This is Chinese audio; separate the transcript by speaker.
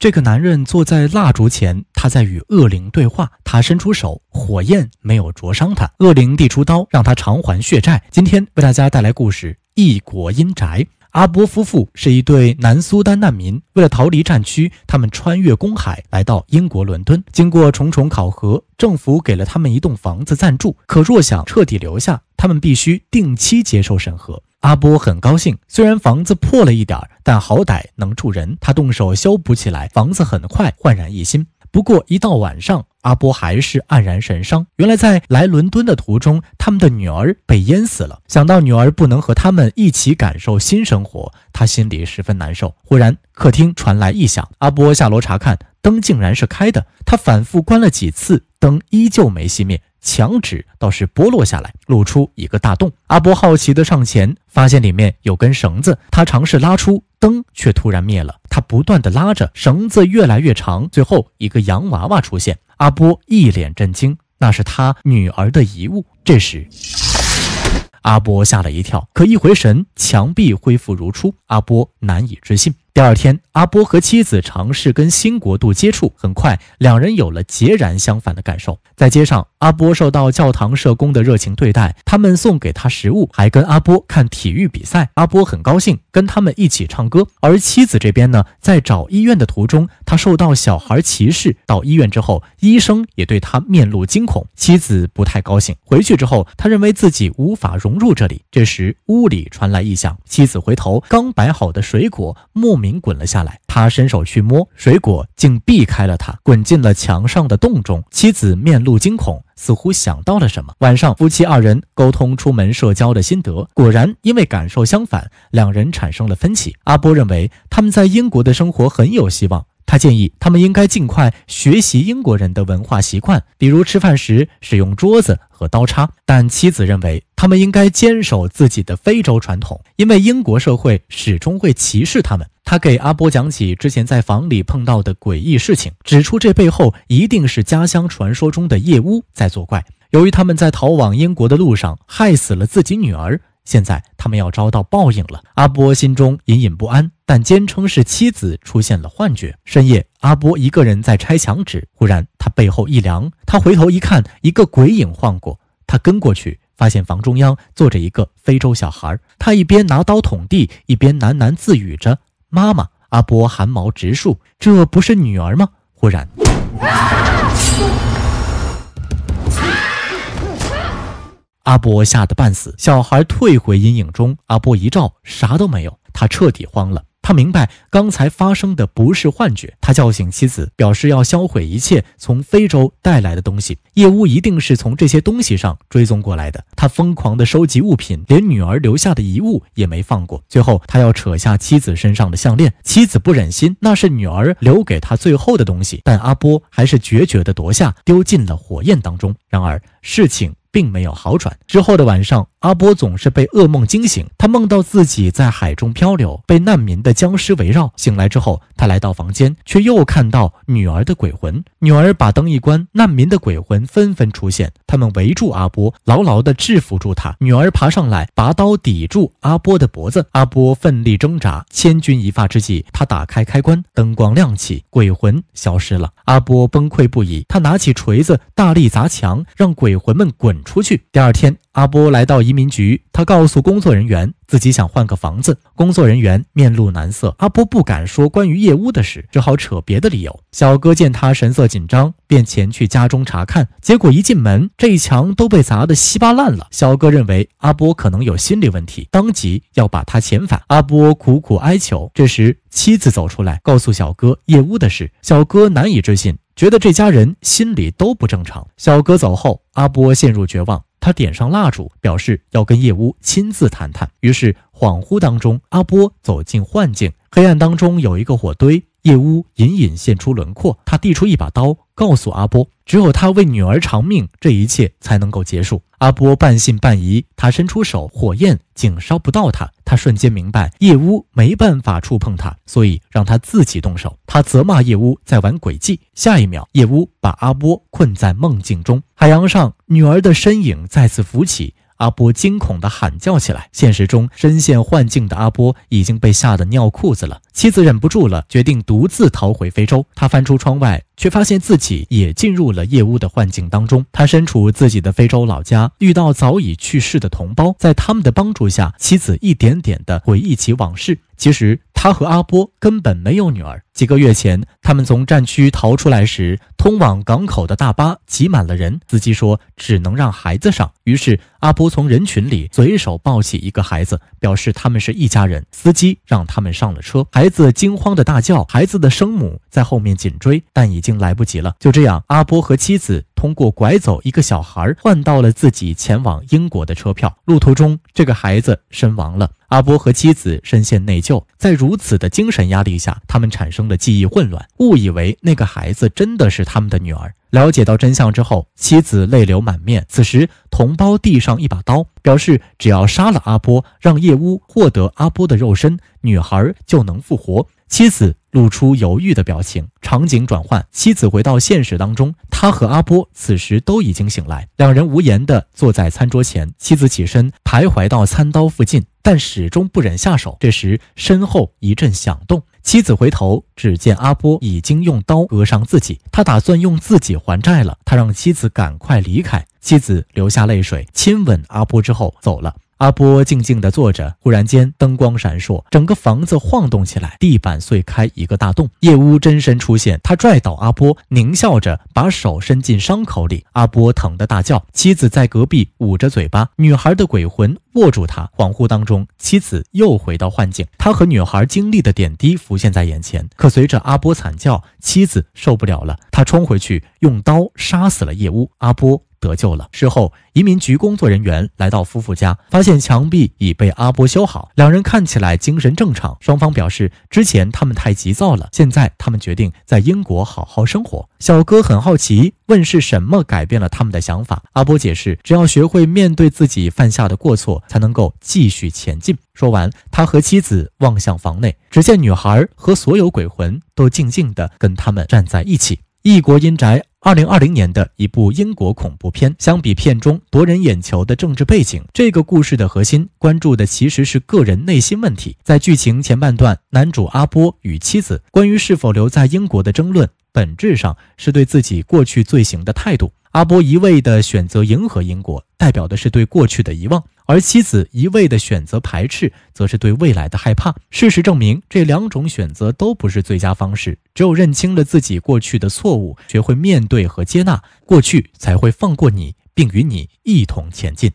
Speaker 1: 这个男人坐在蜡烛前，他在与恶灵对话。他伸出手，火焰没有灼伤他。恶灵递出刀，让他偿还血债。今天为大家带来故事《异国阴宅》。阿波夫妇是一对南苏丹难民，为了逃离战区，他们穿越公海来到英国伦敦。经过重重考核，政府给了他们一栋房子暂住。可若想彻底留下，他们必须定期接受审核。阿波很高兴，虽然房子破了一点儿，但好歹能住人。他动手修补起来，房子很快焕然一新。不过一到晚上，阿波还是黯然神伤。原来在来伦敦的途中，他们的女儿被淹死了。想到女儿不能和他们一起感受新生活，他心里十分难受。忽然，客厅传来异响，阿波下楼查看，灯竟然是开的。他反复关了几次，灯依旧没熄灭。墙纸倒是剥落下来，露出一个大洞。阿波好奇的上前，发现里面有根绳子。他尝试拉出灯，却突然灭了。他不断的拉着绳子，越来越长。最后一个洋娃娃出现，阿波一脸震惊，那是他女儿的遗物。这时，阿波吓了一跳，可一回神，墙壁恢复如初。阿波难以置信。第二天，阿波和妻子尝试跟新国度接触，很快两人有了截然相反的感受。在街上，阿波受到教堂社工的热情对待，他们送给他食物，还跟阿波看体育比赛。阿波很高兴，跟他们一起唱歌。而妻子这边呢，在找医院的途中，他受到小孩歧视。到医院之后，医生也对他面露惊恐，妻子不太高兴。回去之后，他认为自己无法融入这里。这时屋里传来异响，妻子回头，刚摆好的水果木。明滚了下来，他伸手去摸水果，竟避开了他，滚进了墙上的洞中。妻子面露惊恐，似乎想到了什么。晚上，夫妻二人沟通出门社交的心得，果然因为感受相反，两人产生了分歧。阿波认为他们在英国的生活很有希望。他建议他们应该尽快学习英国人的文化习惯，比如吃饭时使用桌子和刀叉。但妻子认为他们应该坚守自己的非洲传统，因为英国社会始终会歧视他们。他给阿波讲起之前在房里碰到的诡异事情，指出这背后一定是家乡传说中的夜巫在作怪。由于他们在逃往英国的路上害死了自己女儿。现在他们要遭到报应了。阿波心中隐隐不安，但坚称是妻子出现了幻觉。深夜，阿波一个人在拆墙纸，忽然他背后一凉，他回头一看，一个鬼影晃过。他跟过去，发现房中央坐着一个非洲小孩，他一边拿刀捅地，一边喃喃自语着：“妈妈。”阿波汗毛直竖，这不是女儿吗？忽然。阿波吓得半死，小孩退回阴影中。阿波一照，啥都没有，他彻底慌了。他明白刚才发生的不是幻觉。他叫醒妻子，表示要销毁一切从非洲带来的东西。夜乌一定是从这些东西上追踪过来的。他疯狂的收集物品，连女儿留下的遗物也没放过。最后，他要扯下妻子身上的项链。妻子不忍心，那是女儿留给他最后的东西。但阿波还是决绝的夺下，丢进了火焰当中。然而，事情……并没有好转。之后的晚上。阿波总是被噩梦惊醒，他梦到自己在海中漂流，被难民的僵尸围绕。醒来之后，他来到房间，却又看到女儿的鬼魂。女儿把灯一关，难民的鬼魂纷纷出现，他们围住阿波，牢牢的制服住他。女儿爬上来，拔刀抵住阿波的脖子。阿波奋力挣扎，千钧一发之际，他打开开关，灯光亮起，鬼魂消失了。阿波崩溃不已，他拿起锤子大力砸墙，让鬼魂们滚出去。第二天。阿波来到移民局，他告诉工作人员自己想换个房子。工作人员面露难色，阿波不敢说关于夜屋的事，只好扯别的理由。小哥见他神色紧张，便前去家中查看。结果一进门，这一墙都被砸得稀巴烂了。小哥认为阿波可能有心理问题，当即要把他遣返。阿波苦苦哀求。这时妻子走出来，告诉小哥夜屋的事。小哥难以置信，觉得这家人心理都不正常。小哥走后，阿波陷入绝望。他点上蜡烛，表示要跟叶乌亲自谈谈。于是恍惚当中，阿波走进幻境，黑暗当中有一个火堆，叶乌隐隐现出轮廓。他递出一把刀。告诉阿波，只有他为女儿偿命，这一切才能够结束。阿波半信半疑，他伸出手，火焰竟烧不到他。他瞬间明白，叶乌没办法触碰他，所以让他自己动手。他责骂叶乌在玩诡计。下一秒，叶乌把阿波困在梦境中。海洋上，女儿的身影再次浮起。阿波惊恐的喊叫起来，现实中深陷幻境的阿波已经被吓得尿裤子了。妻子忍不住了，决定独自逃回非洲。他翻出窗外，却发现自己也进入了夜屋的幻境当中。他身处自己的非洲老家，遇到早已去世的同胞，在他们的帮助下，妻子一点点的回忆起往事。其实。他和阿波根本没有女儿。几个月前，他们从战区逃出来时，通往港口的大巴挤满了人。司机说只能让孩子上，于是阿波从人群里随手抱起一个孩子，表示他们是一家人。司机让他们上了车，孩子惊慌的大叫，孩子的生母在后面紧追，但已经来不及了。就这样，阿波和妻子。通过拐走一个小孩，换到了自己前往英国的车票。路途中，这个孩子身亡了。阿波和妻子深陷内疚，在如此的精神压力下，他们产生了记忆混乱，误以为那个孩子真的是他们的女儿。了解到真相之后，妻子泪流满面。此时，同胞递上一把刀，表示只要杀了阿波，让叶乌获得阿波的肉身，女孩就能复活。妻子。露出犹豫的表情。场景转换，妻子回到现实当中，他和阿波此时都已经醒来，两人无言地坐在餐桌前。妻子起身，徘徊到餐刀附近，但始终不忍下手。这时，身后一阵响动，妻子回头，只见阿波已经用刀割伤自己，他打算用自己还债了。他让妻子赶快离开。妻子流下泪水，亲吻阿波之后走了。阿波静静地坐着，忽然间灯光闪烁，整个房子晃动起来，地板碎开一个大洞。夜巫真身出现，他拽倒阿波，狞笑着把手伸进伤口里。阿波疼得大叫，妻子在隔壁捂着嘴巴。女孩的鬼魂握住他，恍惚当中，妻子又回到幻境，他和女孩经历的点滴浮现在眼前。可随着阿波惨叫，妻子受不了了，她冲回去用刀杀死了夜巫阿波。得救了。事后，移民局工作人员来到夫妇家，发现墙壁已被阿波修好，两人看起来精神正常。双方表示，之前他们太急躁了，现在他们决定在英国好好生活。小哥很好奇，问是什么改变了他们的想法。阿波解释，只要学会面对自己犯下的过错，才能够继续前进。说完，他和妻子望向房内，只见女孩和所有鬼魂都静静地跟他们站在一起。异国阴宅。二零二零年的一部英国恐怖片，相比片中夺人眼球的政治背景，这个故事的核心关注的其实是个人内心问题。在剧情前半段，男主阿波与妻子关于是否留在英国的争论，本质上是对自己过去罪行的态度。阿波一味的选择迎合英国，代表的是对过去的遗忘。而妻子一味的选择排斥，则是对未来的害怕。事实证明，这两种选择都不是最佳方式。只有认清了自己过去的错误，学会面对和接纳过去，才会放过你，并与你一同前进。